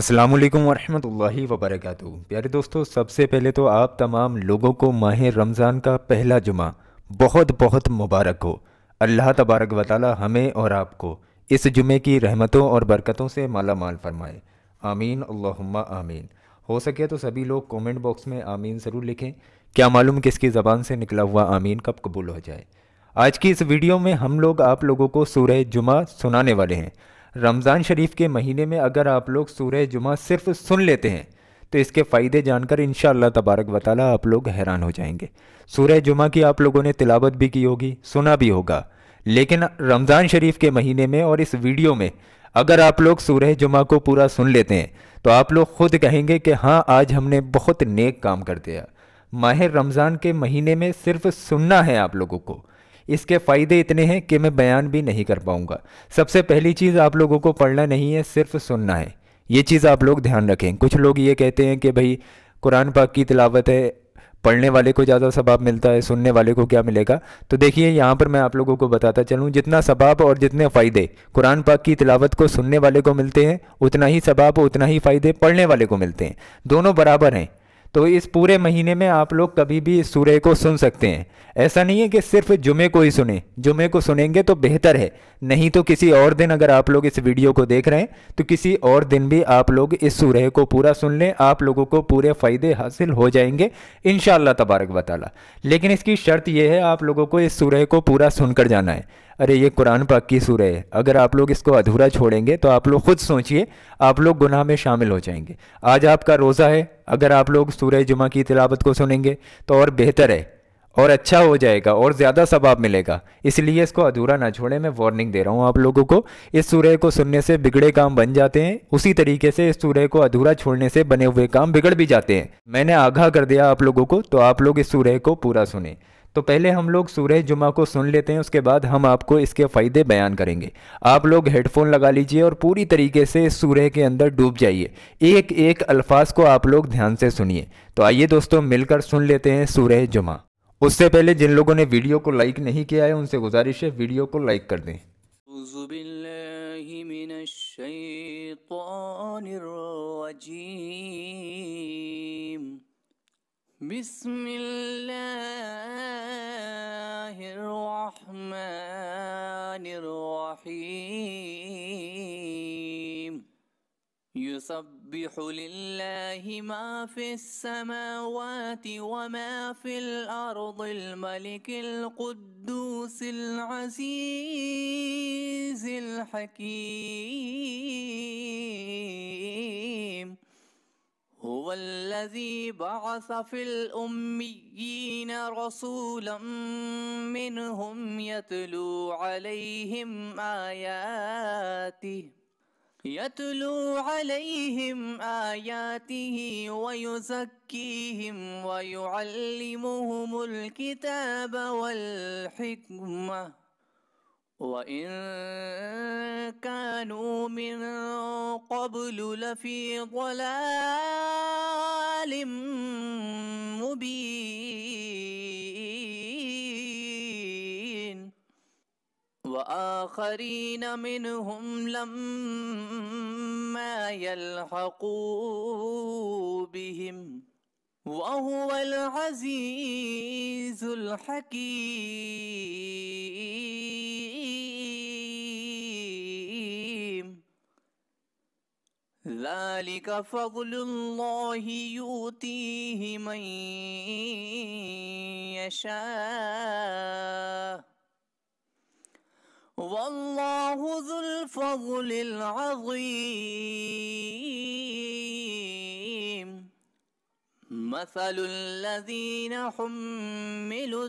अस्सलाम वरहमतुल्लाहि वबरकatuह प्यारे दोस्तों सबसे पहले तो आप तमाम लोगों को माह रमज़ान का पहला जुमा बहुत बहुत मुबारक हो अल्लाह तबारक वाली हमें और आपको इस जुमे की रहमतों और बरकतों से माला माल फरमाए आमीन अल्लाहुम्मा आमीन हो सके तो सभी लोग कमेंट बॉक्स में आमीन ज़रूर लिखें क्या मालूम किसकी ज़बान से निकला हुआ आमीन कब कबूल हो जाए आज की इस वीडियो में हम लोग आप लोगों को सूरह जुमा सुनाने वाले हैं रमज़ान शरीफ के महीने में अगर आप लोग सूर्य जुमा सिर्फ सुन लेते हैं तो इसके फ़ायदे जानकर इन तबारक वाली आप लोग हैरान हो जाएंगे सूर्य जुमा की आप लोगों ने तिलावत भी की होगी सुना भी होगा लेकिन रमज़ान शरीफ के महीने में और इस वीडियो में अगर आप लोग सूर्य जुमा को पूरा सुन लेते हैं तो आप लोग खुद कहेंगे कि हाँ आज हमने बहुत नेक काम कर दिया माह रमज़ान के महीने में सिर्फ सुनना है आप लोगों को इसके फ़ायदे इतने हैं कि मैं बयान भी नहीं कर पाऊँगा सबसे पहली चीज़ आप लोगों को पढ़ना नहीं है सिर्फ सुनना है ये चीज़ आप लोग ध्यान रखें कुछ लोग ये कहते हैं कि भाई कुरान पाक की तिलावत है पढ़ने वाले को ज़्यादा सबाब मिलता है सुनने वाले को क्या मिलेगा तो देखिए यहाँ पर मैं आप लोगों को बताता चलूँ जितना सबाब और जितने फ़ायदे कुरान पाक की तिलावत को सुनने वाले को मिलते हैं उतना ही सबाब उतना ही फ़ायदे पढ़ने वाले को मिलते हैं दोनों बराबर हैं तो इस पूरे महीने में आप लोग कभी भी इस सूर्य को सुन सकते हैं ऐसा नहीं है कि सिर्फ जुमे को ही सुने जुमे को सुनेंगे तो बेहतर है नहीं तो किसी और दिन अगर आप लोग इस वीडियो को देख रहे हैं तो किसी और दिन भी आप लोग इस सूर्य को पूरा सुन लें आप लोगों को पूरे फ़ायदे हासिल हो जाएंगे इन तबारक वाली लेकिन इसकी शर्त यह है आप लोगों को इस सूर्य को पूरा सुनकर जाना है अरे ये कुरान पाक की सूर है अगर आप लोग इसको अधूरा छोड़ेंगे तो आप लोग ख़ुद सोचिए आप लोग गुनाह में शामिल हो जाएंगे आज आपका रोज़ा है अगर आप लोग सूर्य जुमा की तिलावत को सुनेंगे तो और बेहतर है और अच्छा हो जाएगा और ज़्यादा सबाब मिलेगा इसलिए इसको अधूरा ना छोड़े मैं वार्निंग दे रहा हूँ आप लोगों को इस सूर्य को सुनने से बिगड़े काम बन जाते हैं उसी तरीके से इस सूर्य को अधूरा छोड़ने से बने हुए काम बिगड़ भी जाते हैं मैंने आगाह कर दिया आप लोगों को तो आप लोग इस सूर्य को पूरा सुने तो पहले हम लोग सूरह जुमा को सुन लेते हैं उसके बाद हम आपको इसके फ़ायदे बयान करेंगे आप लोग हेडफोन लगा लीजिए और पूरी तरीके से सूरह के अंदर डूब जाइए एक एक अल्फाज को आप लोग ध्यान से सुनिए तो आइए दोस्तों मिलकर सुन लेते हैं सूरह जुमा उससे पहले जिन लोगों ने वीडियो को लाइक नहीं किया है उनसे गुजारिश है वीडियो को लाइक कर दें الشيطان الرجيم بسم الله الرحمن الرحيم يسبح لله ما في السماوات وما في الأرض الملك القدوس العزيز الحكيم هو الذي بعث في الأميين رسولا منهم يتلو عليهم آياته يتلو عليهم آياته ويزكيهم ويعلمهم الكتاب والحكمة وإن كانوا من قبل لفي ضلال مبين واخرين منهم لما يلحقوا بهم وهو العزيز الحكيم ذلك فضل الله يؤتيه من يشاء والله ذو الفضل العظيم مثل الذين حملوا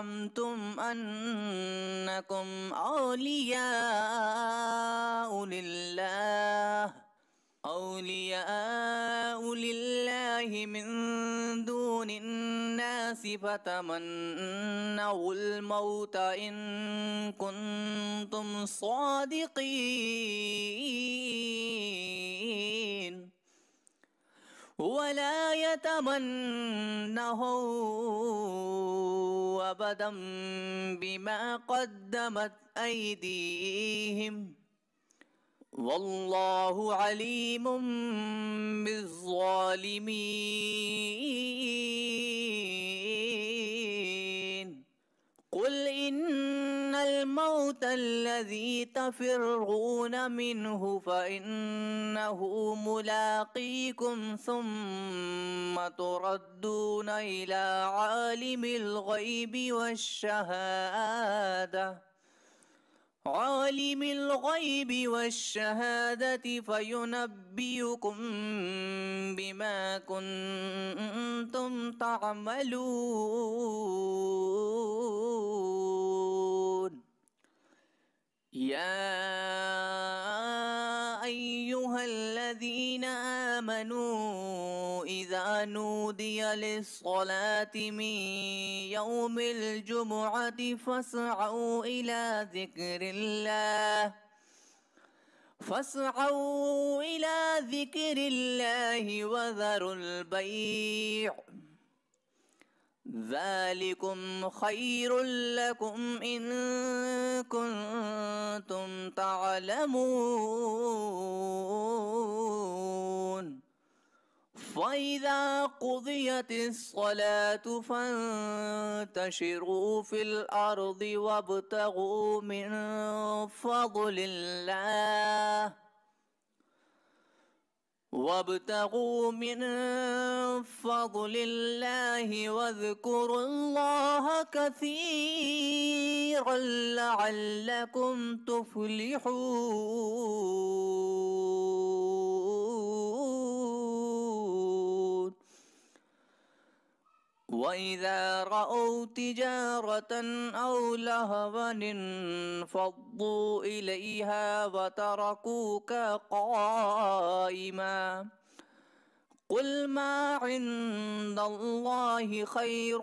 زعمتم أنكم أولياء لله أولياء لله من دون الناس فتمنوا الموت إن كنتم صادقين ولا يتمنهون أبدا بما قدمت أيديهم والله عليم بالظالمين الموت الذي تفرغون منه فإنه ملاقيكم ثم تردون إلى عالم الغيب والشهادة عالم الغيب والشهادة فينبئكم بما كنتم تعملون يا ايها الذين امنوا اذا نودي للصلاه من يوم الجمعه فاسعوا الى ذكر الله فاسعوا الى ذكر الله وذروا البيع ذلكم خير لكم إن كنتم تعلمون فإذا قضيت الصلاة فانتشروا في الأرض وابتغوا من فضل الله وابتغوا من فضل الله واذكروا الله كثيرا لعلكم تفلحون وإذا رأوا تجارة أو لهوا انفضوا إليها وتركوك قائما قل ما عند الله خير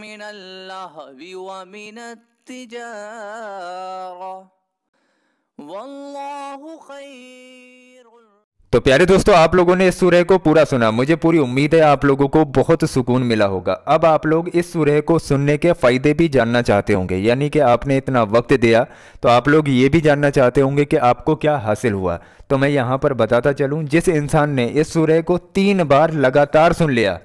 من اللهو ومن التجارة والله خير तो प्यारे दोस्तों आप लोगों ने इस सूर्य को पूरा सुना मुझे पूरी उम्मीद है आप लोगों को बहुत सुकून मिला होगा अब आप लोग इस सूर्य को सुनने के फ़ायदे भी जानना चाहते होंगे यानी कि आपने इतना वक्त दिया तो आप लोग ये भी जानना चाहते होंगे कि आपको क्या हासिल हुआ तो मैं यहाँ पर बताता चलूँ जिस इंसान ने इस सूर्य को तीन बार लगातार सुन लिया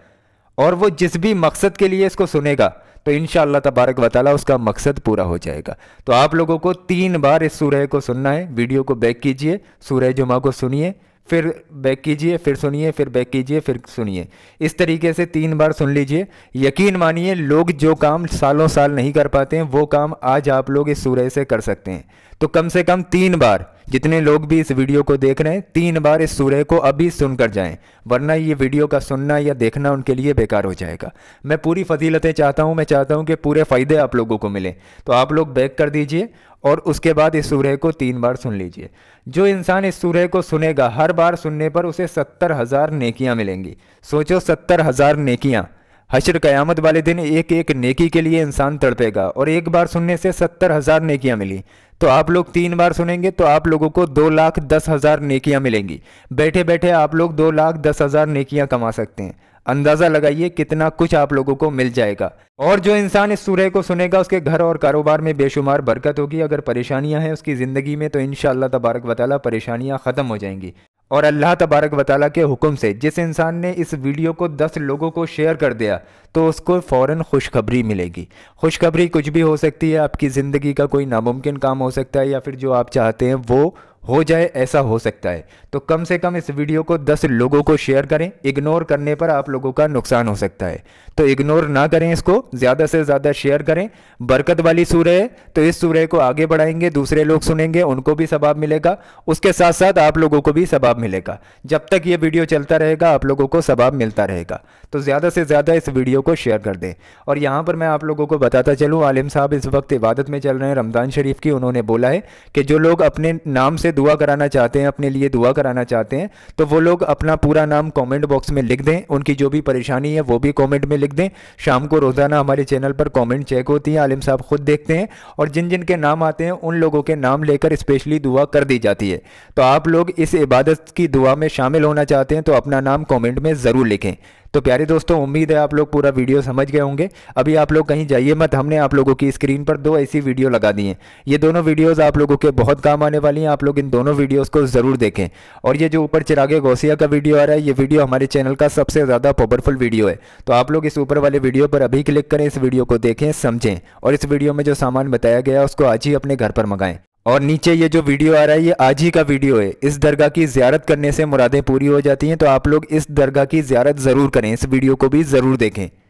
और वो जिस भी मकसद के लिए इसको सुनेगा तो इन तबारक वाली उसका मकसद पूरा हो जाएगा तो आप लोगों को तीन बार इस सूर्य को सुनना है वीडियो को बैक कीजिए सूर्य जुमा को सुनिए फिर बैक कीजिए फिर सुनिए फिर बैक कीजिए फिर सुनिए इस तरीके से तीन बार सुन लीजिए यकीन मानिए लोग जो काम सालों साल नहीं कर पाते हैं वो काम आज आप लोग इस सूर्य से कर सकते हैं तो कम से कम तीन बार जितने लोग भी इस वीडियो को देख रहे हैं तीन बार इस सूर्य को अभी सुनकर जाएं वरना ये वीडियो का सुनना या देखना उनके लिए बेकार हो जाएगा मैं पूरी फजीलतें चाहता हूँ मैं चाहता हूँ कि पूरे फ़ायदे आप लोगों को मिले तो आप लोग बैक कर दीजिए और उसके बाद इस सूर्य को तीन बार सुन लीजिए जो इंसान इस सूर्य को सुनेगा हर बार सुनने पर उसे सत्तर हज़ार नेकियाँ मिलेंगी सोचो सत्तर हज़ार नेकियाँ हशर कयामत वाले दिन एक एक नेकी के लिए इंसान तड़पेगा और एक बार सुनने से सत्तर हज़ार नेकियाँ मिली तो आप लोग तीन बार सुनेंगे तो आप लोगों को दो लाख दस हज़ार नेकियां मिलेंगी बैठे बैठे आप लोग दो लाख दस हज़ार नेकियां कमा सकते हैं अंदाज़ा लगाइए कितना कुछ आप लोगों को मिल जाएगा और जो इंसान इस सूर्य को सुनेगा उसके घर और कारोबार में बेशुमार बरकत होगी अगर परेशानियां हैं उसकी ज़िंदगी में तो इनशाला तबारक वाली परेशानियां ख़त्म हो जाएंगी और अल्लाह तबारक वाल के हुक्म से जिस इंसान ने इस वीडियो को दस लोगों को शेयर कर दिया तो उसको फ़ौर खुशखबरी मिलेगी खुशखबरी कुछ भी हो सकती है आपकी ज़िंदगी का कोई नामुमकिन काम हो सकता है या फिर जो आप चाहते हैं वो हो जाए ऐसा हो सकता है तो कम से कम इस वीडियो को 10 लोगों को शेयर करें इग्नोर करने पर आप लोगों का नुकसान हो सकता है तो इग्नोर ना करें इसको ज़्यादा से ज़्यादा शेयर करें बरकत वाली सूरह है तो इस सूरह को आगे बढ़ाएंगे दूसरे लोग सुनेंगे उनको भी सबाब मिलेगा उसके साथ साथ आप लोगों को भी सबाब मिलेगा जब तक ये वीडियो चलता रहेगा आप लोगों को सबाब मिलता रहेगा तो ज़्यादा से ज़्यादा इस वीडियो को शेयर कर दें और यहाँ पर मैं आप लोगों को बताता चलूँ आलिम साहब इस वक्त इबादत में चल रहे हैं रमज़ान शरीफ की उन्होंने बोला है कि जो लोग अपने नाम से दुआ कराना चाहते हैं अपने लिए दुआ कराना चाहते हैं तो वो लोग अपना पूरा नाम कमेंट बॉक्स में लिख दें उनकी जो भी परेशानी है वो भी कमेंट में लिख दें शाम को रोज़ाना हमारे चैनल पर कमेंट चेक होती है आलिम साहब खुद देखते हैं और जिन जिन के नाम आते हैं उन लोगों के नाम लेकर स्पेशली दुआ कर दी जाती है तो आप लोग इस इबादत की दुआ में शामिल होना चाहते हैं तो अपना नाम कॉमेंट में ज़रूर लिखें तो प्यारे दोस्तों उम्मीद है आप लोग पूरा वीडियो समझ गए होंगे अभी आप लोग कहीं जाइए मत हमने आप लोगों की स्क्रीन पर दो ऐसी वीडियो लगा दी हैं ये दोनों वीडियोज़ आप लोगों के बहुत काम आने वाली हैं आप लोग इन दोनों वीडियोज़ को ज़रूर देखें और ये जो ऊपर चिरागे गौसिया का वीडियो आ रहा है ये वीडियो हमारे चैनल का सबसे ज़्यादा पावरफुल वीडियो है तो आप लोग इस ऊपर वाले वीडियो पर अभी क्लिक करें इस वीडियो को देखें समझें और इस वीडियो में जो सामान बताया गया उसको आज ही अपने घर पर मंगाएं और नीचे ये जो वीडियो आ रहा है ये आज ही का वीडियो है इस दरगाह की ज्यारत करने से मुरादें पूरी हो जाती हैं तो आप लोग इस दरगाह की ज्यारत ज़रूर करें इस वीडियो को भी ज़रूर देखें